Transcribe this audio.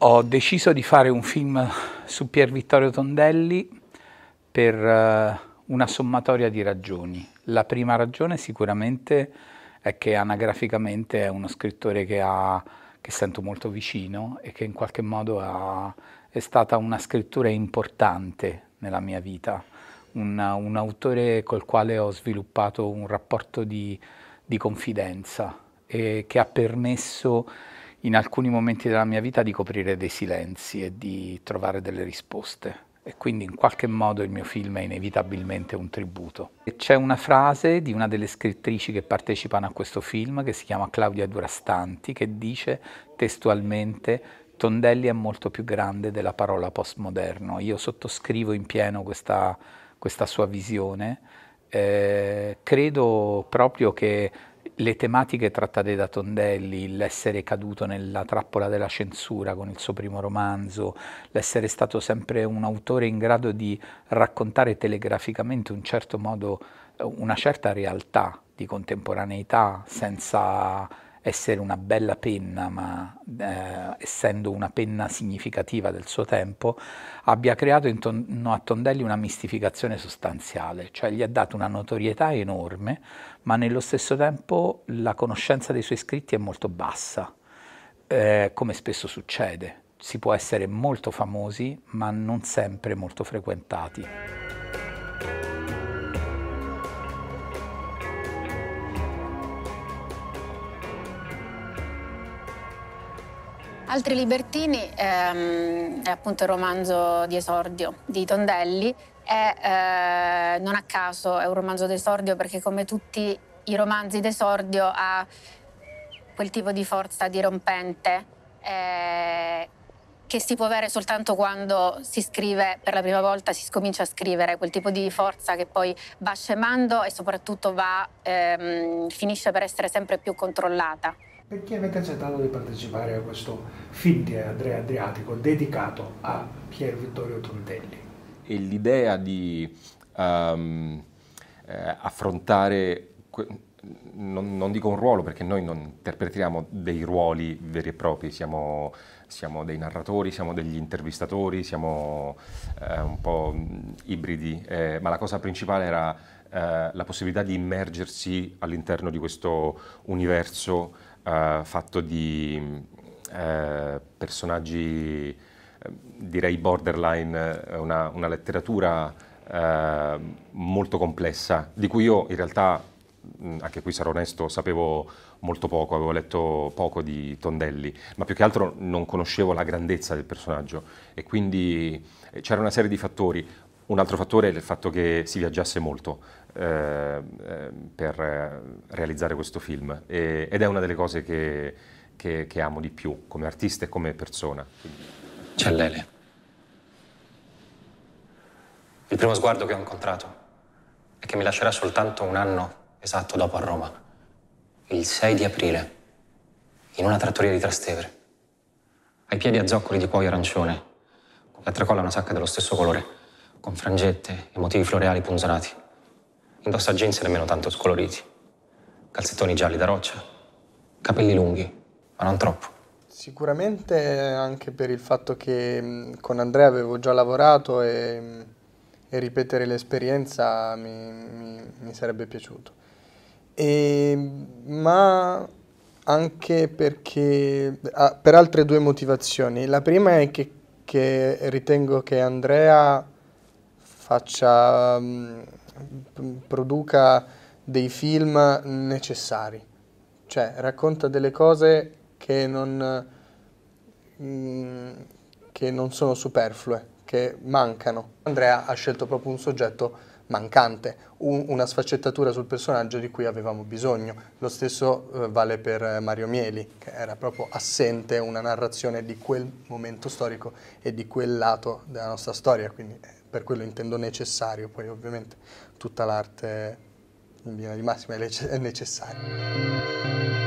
Ho deciso di fare un film su Pier Vittorio Tondelli per eh, una sommatoria di ragioni. La prima ragione sicuramente è che anagraficamente è uno scrittore che, ha, che sento molto vicino e che in qualche modo ha, è stata una scrittura importante nella mia vita, un, un autore col quale ho sviluppato un rapporto di, di confidenza e che ha permesso in alcuni momenti della mia vita di coprire dei silenzi e di trovare delle risposte e quindi in qualche modo il mio film è inevitabilmente un tributo. C'è una frase di una delle scrittrici che partecipano a questo film che si chiama Claudia Durastanti che dice testualmente Tondelli è molto più grande della parola postmoderno. Io sottoscrivo in pieno questa, questa sua visione. Eh, credo proprio che le tematiche trattate da Tondelli, l'essere caduto nella trappola della censura con il suo primo romanzo, l'essere stato sempre un autore in grado di raccontare telegraficamente un certo modo, una certa realtà di contemporaneità senza essere una bella penna ma eh, essendo una penna significativa del suo tempo, abbia creato intorno a Tondelli una mistificazione sostanziale, cioè gli ha dato una notorietà enorme, ma nello stesso tempo la conoscenza dei suoi scritti è molto bassa, eh, come spesso succede. Si può essere molto famosi, ma non sempre molto frequentati. Altri libertini ehm, è appunto il romanzo di esordio di Tondelli e eh, non a caso è un romanzo d'esordio perché come tutti i romanzi d'esordio ha quel tipo di forza dirompente eh, che si può avere soltanto quando si scrive per la prima volta, si comincia a scrivere, quel tipo di forza che poi va scemando e soprattutto va, ehm, finisce per essere sempre più controllata. Perché avete accettato di partecipare a questo film di Andrea Adriatico dedicato a Pier Vittorio Tondelli? E l'idea di um, eh, affrontare, non, non, dico un ruolo perché noi non interpretiamo dei ruoli veri e propri, siamo, siamo dei narratori, siamo degli intervistatori, siamo eh, un po' mm, ibridi, eh, ma la cosa principale era eh, la possibilità di immergersi all'interno di questo universo eh, fatto di eh, personaggi, eh, direi borderline, eh, una, una letteratura eh, molto complessa, di cui io in realtà, anche qui sarò onesto, sapevo molto poco, avevo letto poco di Tondelli, ma più che altro non conoscevo la grandezza del personaggio e quindi c'era una serie di fattori. Un altro fattore è il fatto che si viaggiasse molto, Ehm, ehm, per realizzare questo film e, ed è una delle cose che, che, che, amo di più come artista e come persona. C'è Lele. Il primo sguardo che ho incontrato è che mi lascerà soltanto un anno esatto dopo a Roma, il 6 di aprile, in una trattoria di Trastevere. Ai piedi a zoccoli di cuoio arancione, con la tracolla una sacca dello stesso colore, con frangette e motivi floreali punzonati. Indossa jeans nemmeno tanto scoloriti. Calzettoni gialli da roccia. Capelli lunghi, ma non troppo. Sicuramente anche per il fatto che mm, con Andrea avevo già lavorato e, mm, e ripetere l'esperienza mi, mi, mi, sarebbe piaciuto. E, mm, ma anche perché, ah, per altre due motivazioni. La prima è che, che ritengo che Andrea faccia produca dei film necessari, cioè racconta delle cose che non, mm, che non sono superflue, che mancano. Andrea ha scelto proprio un soggetto mancante, un, una sfaccettatura sul personaggio di cui avevamo bisogno. Lo stesso eh, vale per Mario Mieli, che era proprio assente una narrazione di quel momento storico e di quel lato della nostra storia, quindi per quello intendo necessario, poi ovviamente tutta l'arte in linea di massima è necessaria.